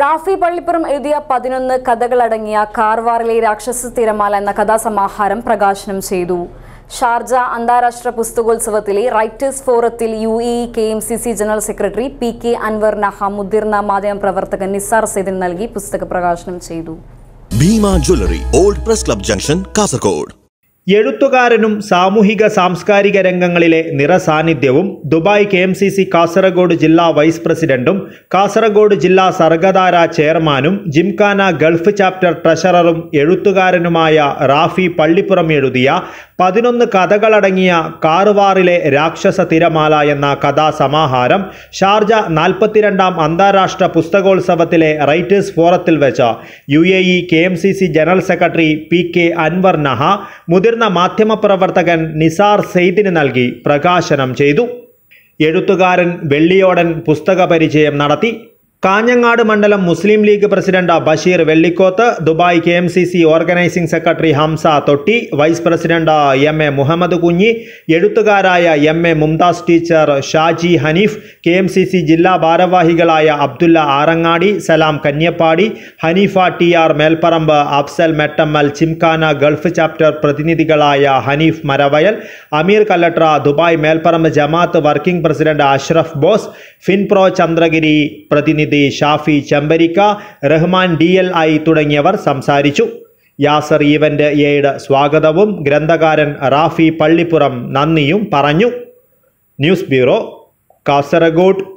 റാഫി പള്ളിപ്പുറം എഴുതിയ പതിനൊന്ന് കഥകളടങ്ങിയ കാർവാറിലെ രാക്ഷസ തിരമാല എന്ന കഥാസമാഹാരം പ്രകാശനം ചെയ്തു ഷാർജ അന്താരാഷ്ട്ര പുസ്തകോത്സവത്തിലെ റൈറ്റേഴ്സ് ഫോറത്തിൽ U A K M C C general secretary P K Anwar Naha മുതിർന്ന മാധ്യമപ്രവർത്തകൻ നിസാർ സെയ്ദിന് നൽകി പുസ്തക പ്രകാശനം ചെയ്തു Bhima jewellery old press club junction Kasaragod എഴുത്തുകാരനും സാമൂഹിക സാംസ്കാരിക രംഗങ്ങളിലെ നിറസാന്നിധ്യവും Dubai K M C C Kasaragod ജില്ലാ വൈസ് പ്രസിഡന്റും കാസർഗോഡ് ജില്ലാ സർഗധാര ചെയർമാനും ജിംഖാന ഗൾഫ് ചാപ്റ്റർ ട്രഷററും എഴുത്തുകാരനുമായ റാഫി പള്ളിപ്പുറം എഴുതിയ പതിനൊന്ന് കഥകളടങ്ങിയ കാറുവാറിലെ രാക്ഷസ തിരമാല എന്ന കഥാസമാഹാരം ഷാർജ നാൽപ്പത്തിരണ്ടാം അന്താരാഷ്ട്ര പുസ്തകോത്സവത്തിലെ റൈറ്റേഴ്സ് ഫോറത്തിൽ വെച്ച് U A E K M C C general secretary P K Anwar Naha മുതിർന്ന മാധ്യമപ്രവർത്തകൻ നിസാർ സെയ്ദിന് നൽകി പ്രകാശനം ചെയ്തു എഴുത്തുകാരൻ വെള്ളിയോടൻ പുസ്തക പരിചയം നടത്തി കാഞ്ഞങ്ങാട് മണ്ഡലം Muslim League president Basheer Vellikoth Dubai K M C C organising secretary Hamza Thotti vice president M A Muhammad Kunhi എഴുത്തുകാരായ M A Mumtaz teacher Shaji Hanif K M C C ജില്ലാ ഭാരവാഹികളായ Abdulla Arangadi Salam Kanyappady Hanifa T R Melparamba Afsal Mettammal gymkhana Gulf chapter പ്രതിനിധികളായ Hanif Maravayal Ameer Kalladra Dubai Melparamba Jamaath working president Ashraf Bose Finpro Chandragiri പ്രതിനിധി Sayyid Shafi Chembarika Rahman D L I തുടങ്ങിയവർ സംസാരിച്ചു Yasar event എയുടെ സ്വാഗതവും ഗ്രന്ഥകാരൻ റാഫി പള്ളിപ്പുറം നന്ദിയും പറഞ്ഞു ന്യൂസ് ബ്യൂറോ കാസർഗോഡ്